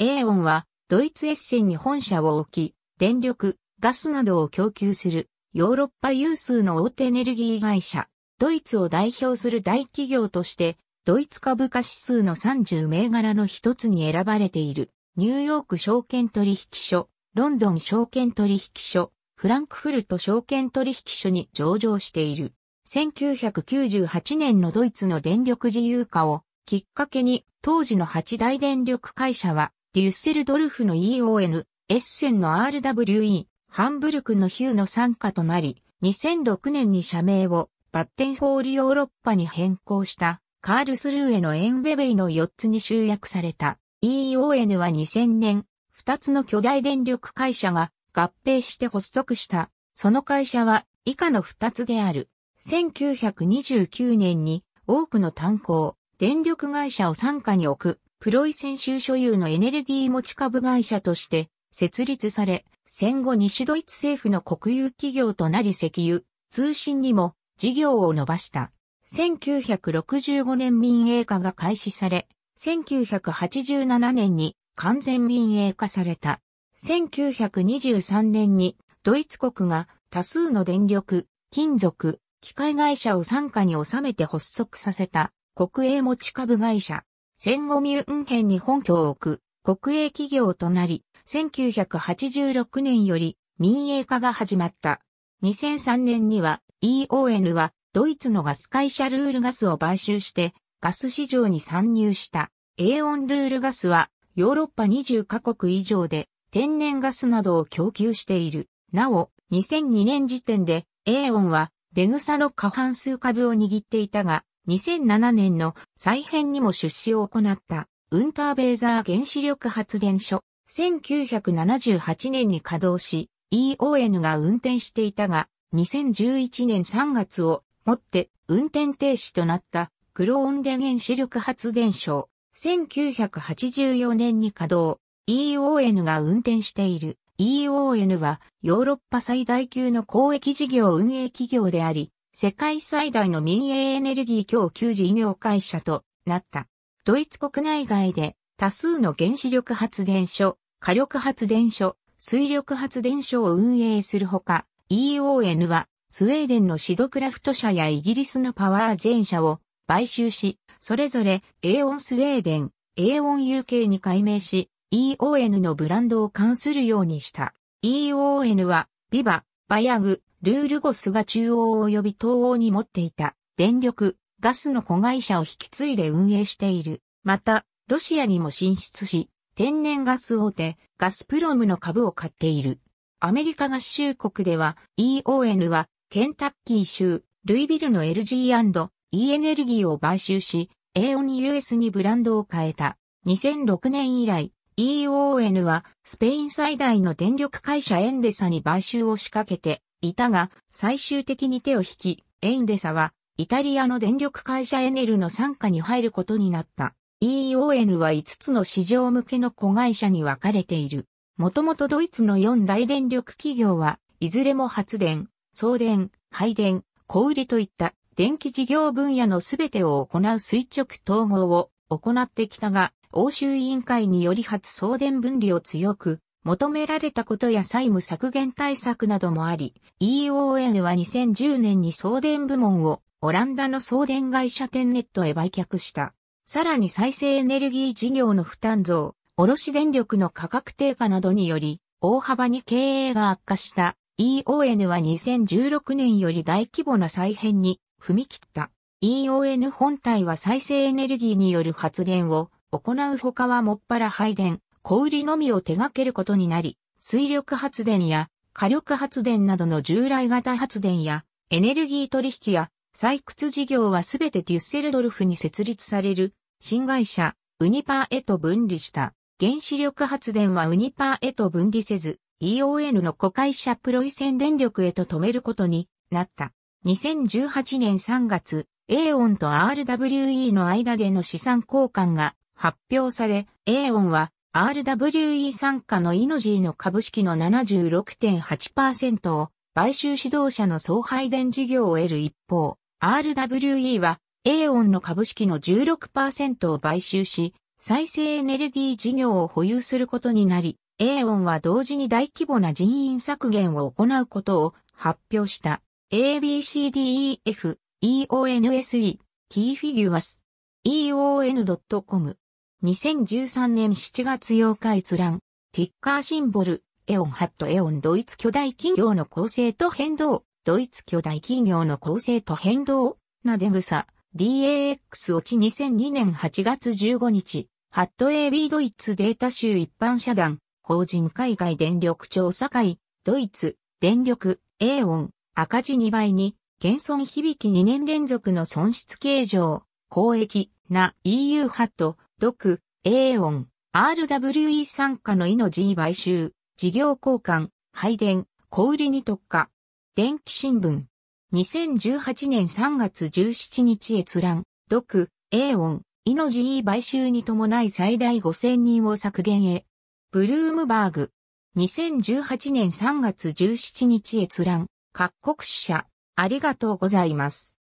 エーオンは、ドイツエッセンに本社を置き、電力、ガスなどを供給する、ヨーロッパ有数の大手エネルギー会社、ドイツを代表する大企業として、ドイツ株価指数の30銘柄の一つに選ばれている、ニューヨーク証券取引所、ロンドン証券取引所、フランクフルト証券取引所に上場している。1998年のドイツの電力自由化をきっかけに当時の八大電力会社はデュッセルドルフの EON、エッセンの RWE、ハンブルクのヒューの参加となり、2006年に社名をバッテンフォールヨーロッパに変更したカールスルーへのエンベベイの4つに集約された EON は2000年、2つの巨大電力会社が合併して発足した。その会社は以下の2つである。1929年に多くの炭鉱、電力会社を傘下に置く。プロイセン州所有のエネルギー持ち株会社として設立され、戦後西ドイツ政府の国有企業となり石油、通信にも事業を伸ばした。1965年民営化が開始され、1987年に完全民営化された。1923年にドイツ国が多数の電力、金属、機械会社を傘下に収めて発足させた国営持ち株会社。戦後ミュンヘンに本拠を置く国営企業となり、1986年より民営化が始まった。2003年には EON はドイツのガス会社ルールガスを買収してガス市場に参入した。エーオンルールガスはヨーロッパ20カ国以上で天然ガスなどを供給している。なお、2002年時点でエーオンはデグサの過半数株を握っていたが、2007年の再編にも出資を行ったウンターベーザー原子力発電所、1978年に稼働し、EON が運転していたが、2011年3月をもって運転停止となったクローンデ原子力発電所、1984年に稼働、EON が運転している。EON はヨーロッパ最大級の公益事業運営企業であり、世界最大の民営エネルギー供給事業会社となった。ドイツ国内外で多数の原子力発電所、火力発電所、水力発電所を運営するほか、EON はスウェーデンのシドクラフト社やイギリスのパワージェン社を買収し、それぞれ a ンスウェーデン、a ン UK に改名し、EON のブランドを関するようにした。EON は、ビバ、バヤグ、ルールゴスが中央及び東欧に持っていた電力、ガスの子会社を引き継いで運営している。また、ロシアにも進出し、天然ガス大手、ガスプロムの株を買っている。アメリカ合衆国では EON はケンタッキー州ルイビルの LG&E エネルギーを買収し、AON US にブランドを変えた。2006年以来、EON はスペイン最大の電力会社エンデサに買収を仕掛けていたが、最終的に手を引き、エインデサは、イタリアの電力会社エネルの傘下に入ることになった。EON は5つの市場向けの子会社に分かれている。もともとドイツの4大電力企業は、いずれも発電、送電、配電、小売りといった電気事業分野のすべてを行う垂直統合を行ってきたが、欧州委員会により発送電分離を強く求められたことや債務削減対策などもあり、EON は2010年に送電部門をオランダの送電会社テンネットへ売却した。さらに再生エネルギー事業の負担増、卸電力の価格低下などにより、大幅に経営が悪化した EON は2016年より大規模な再編に踏み切った。EON 本体は再生エネルギーによる発電を行うほかはもっぱら配電、小売りのみを手掛けることになり、水力発電や火力発電などの従来型発電やエネルギー取引や採掘事業はすべてデュッセルドルフに設立される新会社ウニパーへと分離した。原子力発電はウニパーへと分離せず EON の子会社プロイセン電力へと止めることになった。2018年3月、エーオンと RWE の間での資産交換が発表され、エーオンは RWE 参加のイノジーの株式の76.8%を買収指導者の総配電事業を得る一方、RWE はエーオンの株式の16%を買収し、再生エネルギー事業を保有することになり、エーオンは同時に大規模な人員削減を行うことを発表した。ABCDEF EONSE キーフィギュアス eon.com 2013年7月8日閲覧、ティッカーシンボル、エオンハットエオンドイツ巨大企業の構成と変動、ドイツ巨大企業の構成と変動、なでさ、DAX 落ち2002年8月15日、ハット AB ドイツデータ集一般社団、法人海外電力調査会、ドイツ、電力、エオン、赤字2倍に、減損響き2年連続の損失形状、公益、な EU ハット、毒、A ン、RWE 参加のイノジー買収、事業交換、配電、小売りに特化。電気新聞。2018年3月17日閲覧、毒、A ン、イノジー買収に伴い最大5000人を削減へ。ブルームバーグ。2018年3月17日閲覧、各国支社、ありがとうございます。